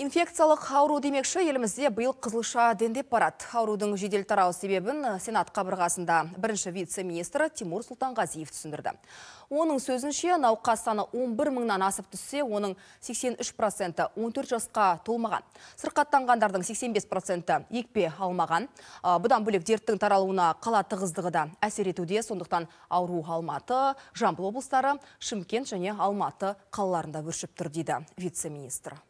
Инфекциялық ауру демекші елімізде биыл қызылша дендеп барат. Аурудың жедел тарау себебін Сенат қабырғасында бірінші вице министр Тимур Сұлтанғазиев түсіндірді. Оның сөзінше науқас саны 11 мыңнан асып түссе, оның 83%-і 14 жасқа толмаған. Сырқаттанғандардың 85%-і екпе алмаған. Бұдан бөлек дерттің таралуына қала тығыздығы да әсер етуде, сондықтан ауру Алматы, Жамбыл облыстары, Шымкент және Алматы қалаларында өршіп тұр дейді вице-министр.